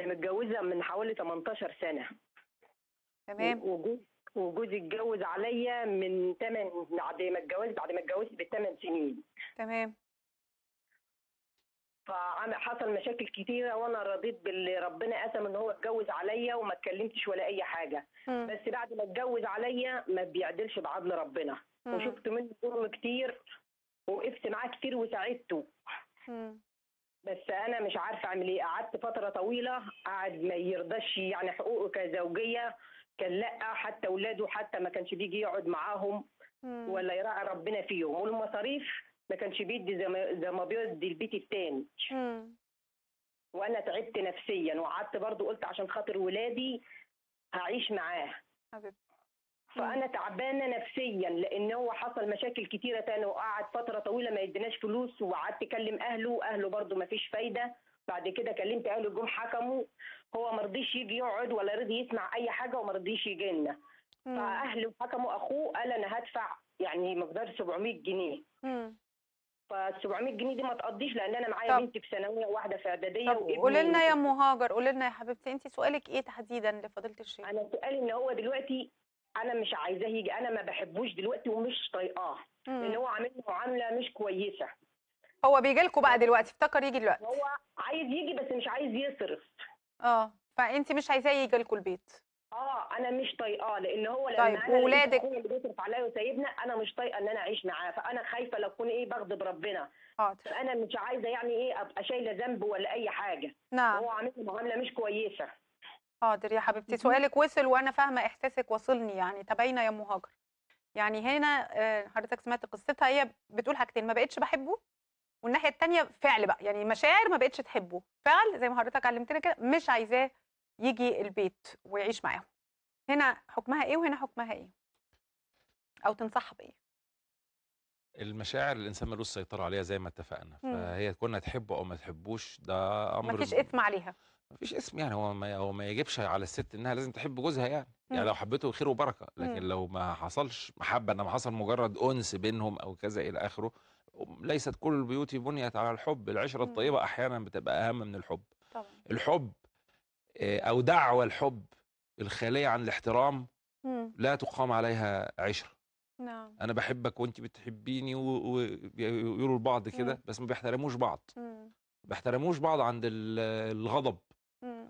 انا متجوزه من حوالي 18 سنه تمام وجوز وجوزي اتجوز عليا من 8 بعد ما اتجوزت بعد ما اتجوزت بثمان سنين تمام فعمل حصل مشاكل كتيره وانا رضيت باللي ربنا قسم ان هو اتجوز عليا وما اتكلمتش ولا اي حاجه م. بس بعد ما اتجوز عليا ما بيعدلش بعدل ربنا م. وشفت منه ظلم كتير وقفت معاه كتير وساعدته بس انا مش عارفه اعمل ايه قعدت فتره طويله قعد ما يرضاش يعني حقوقه كزوجيه كان لا حتى اولاده حتى ما كانش بيجي يقعد معاهم ولا يراعي ربنا فيهم والمصاريف ما كانش بيدي زي ما, زي ما بيدي البيت الثاني وانا تعبت نفسيا وقعدت برضو قلت عشان خاطر ولادي هعيش معاه حبيبتي فانا تعبانه نفسيا لان هو حصل مشاكل كتيره تاني وقعد فتره طويله ما يديناش فلوس وقعدت اكلم اهله اهله برضه ما فيش فايده بعد كده كلمت اهله جم حكموا هو ما رضيش يجي يقعد ولا رضي يسمع اي حاجه وما رضيش يجي لنا فاهله حكموا اخوه قال انا هدفع يعني مقدار 700 جنيه ف 700 جنيه دي ما تقضيش لان انا معايا بنتي في ثانويه واحده في اعداديه قولي لنا يا مهاجر قولي لنا يا حبيبتي انت سؤالك ايه تحديدا لفضيله الشيخ انا سؤالي ان هو دلوقتي انا مش عايزاه يجي انا ما بحبوش دلوقتي ومش طايقاه لان هو عامل معامله مش كويسه هو بيجي لكم بقى دلوقتي افتكر يجي دلوقتي هو عايز يجي بس مش عايز يصرف اه فانت مش عايزاه يجي لكم البيت اه انا مش طايقاه لان هو لما طيب انا ولادك هو اللي بيصرف عليا وسايبنا انا مش طايقه ان انا اعيش معاه فانا خايفه لو اكون ايه بغضب ربنا حاضر فانا مش عايزه يعني ايه ابقى شايله ذنب ولا اي حاجه نعم هو عامل معامله مش كويسه حاضر يا حبيبتي سؤالك وصل وانا فاهمه احساسك وصلني يعني تابعينا يا ام هاجر يعني هنا آه، حضرتك سمعت قصتها هي بتقول حاجتين ما بقتش بحبه والناحيه الثانيه فعل بقى يعني مشاعر ما بقتش تحبه فعل زي ما حضرتك علمتنا كده مش عايزاه يجي البيت ويعيش معاهم هنا حكمها ايه وهنا حكمها ايه او تنصحها بايه المشاعر الانسان ملوش سيطره عليها زي ما اتفقنا فهي كنا تحبه او ما تحبوش ده امر ما فيش اثم عليها ما فيش اسم يعني هو ما هو ما يجبش على الست انها لازم تحب جوزها يعني مم. يعني إمم. لو حبته خير وبركه لكن مم. لو ما حصلش محبه انما حصل مجرد انس بينهم او كذا الى اخره ليست كل البيوت بنيت على الحب العشره مم. الطيبه احيانا بتبقى اهم من الحب طبعا. الحب آه، او دعوى الحب الخاليه عن الاحترام مم. لا تقام عليها عشره نعم انا بحبك وانت بتحبيني ويقولوا لبعض كده إمم. بس ما بيحترموش بعض إمم. ما بيحترموش بعض عند الغضب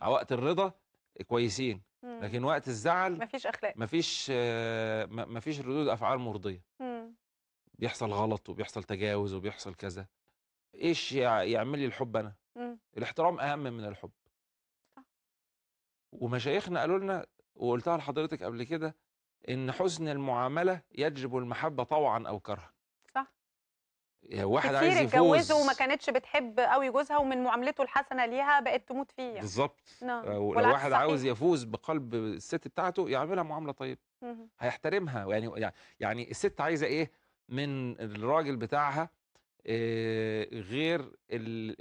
وقت الرضا كويسين مم. لكن وقت الزعل مفيش اخلاق مفيش آه، مفيش ردود افعال مرضيه مم. بيحصل غلط وبيحصل تجاوز وبيحصل كذا ايش يعمل لي الحب انا مم. الاحترام اهم من الحب ومشايخنا قالوا لنا وقلتها لحضرتك قبل كده ان حسن المعامله يجلب المحبه طوعا او كرها يعني واحد عايز يفوز كتير وما كانتش بتحب قوي جوزها ومن معاملته الحسنه ليها بقت تموت فيه يعني. بالظبط نعم. آه، لو واحد عاوز يفوز بقلب الست بتاعته يعملها معامله طيبه هيحترمها يعني يعني الست عايزه ايه من الراجل بتاعها آه، غير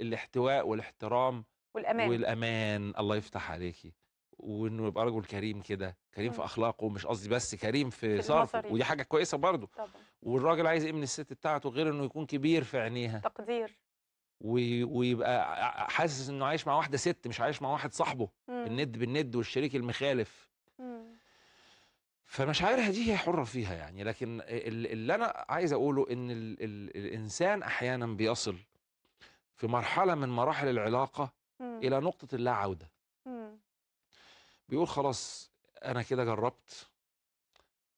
الاحتواء والاحترام والامان والامان الله يفتح عليكي وانه يبقى رجل كريم كده كريم مم. في إمم. اخلاقه مش قصدي بس كريم في, في صرفه ودي حاجه كويسه برضه طبعا والراجل عايز ايه من الست بتاعته غير انه يكون كبير في عينيها تقدير ويبقى حاسس انه عايش مع واحده ست مش عايش مع واحد صاحبه إمم. الند بالند والشريك المخالف إمم. فمش فمشاعرها دي هي حره فيها يعني لكن اللي انا عايز اقوله ان ال ال الانسان احيانا بيصل في مرحله من مراحل العلاقه مم. الى نقطه اللا عوده بيقول خلاص انا كده جربت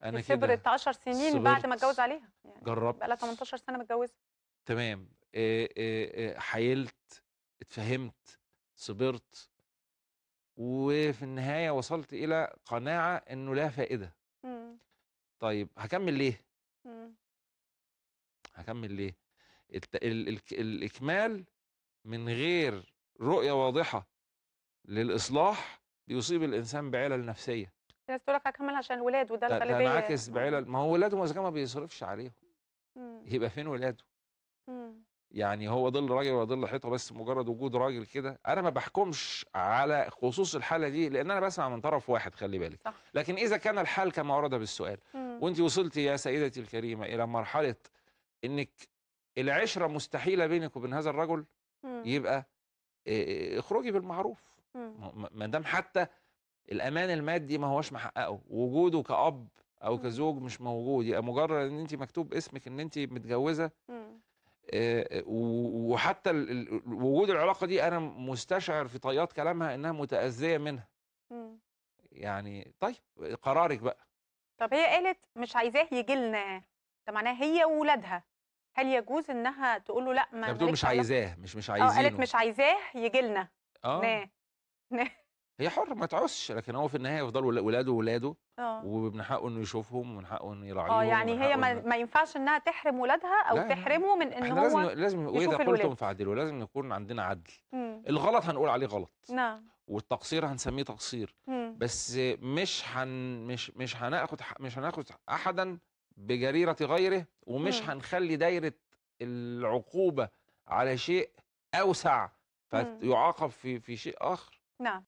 انا كده كبرت 10 سنين بعد ما اتجوز عليها يعني جربت بقى لها 18 سنه متجوزه تمام حيلت اتفهمت صبرت وفي النهايه وصلت الى قناعه انه لا فائده مم. طيب هكمل ليه مم. هكمل ليه الت... ال... ال... الاكمال من غير رؤيه واضحه للاصلاح بيصيب الانسان بعلل نفسيه الناس تقول لك هكمل عشان الولاد وده الغالبيه ده انعكس يعني. بعلل ما هو ولاده ما ما بيصرفش عليهم امم. يبقى فين ولاده امم. يعني هو ظل راجل ولا ظل حيطه بس مجرد وجود راجل كده انا ما بحكمش على خصوص الحاله دي لان انا بسمع من طرف واحد خلي بالك صح. لكن اذا كان الحال كما ورد بالسؤال امم. وانت وصلتي يا سيدتي الكريمه الى مرحله انك العشره مستحيله بينك وبين هذا الرجل مم. يبقى اخرجي بالمعروف ما دام حتى الامان المادي ما هوش محققه وجوده كاب او كزوج مش موجود يبقى مجرد ان انت مكتوب اسمك ان انت متجوزه وحتى وجود العلاقه دي انا مستشعر في طيات كلامها انها متاذيه منها يعني طيب قرارك بقى طب هي قالت مش عايزاه يجي لنا ده معناها هي وولادها هل يجوز انها تقول له لا ما بتقول مش عايزاه مش مش عايزينه اه قالت مش عايزاه يجي لنا اه هي حر ما تعوزش لكن هو في النهايه يفضل ولاده ولاده اه ومن حقه انه يشوفهم ومن حقه انه آه، يراعيهم اه يعني هي ما, ما ينفعش انها تحرم ولادها او تحرمه من ان هو لازم لازم واذا قلتم فعدلوا لازم يكون عندنا عدل مم. الغلط هنقول عليه غلط نعم والتقصير هنسميه تقصير مم. بس مش هن مش مش هناخد مش هناخد احدا بجريره غيره ومش مم. هنخلي دايره العقوبه على شيء اوسع إمم. فيعاقب في في شيء اخر No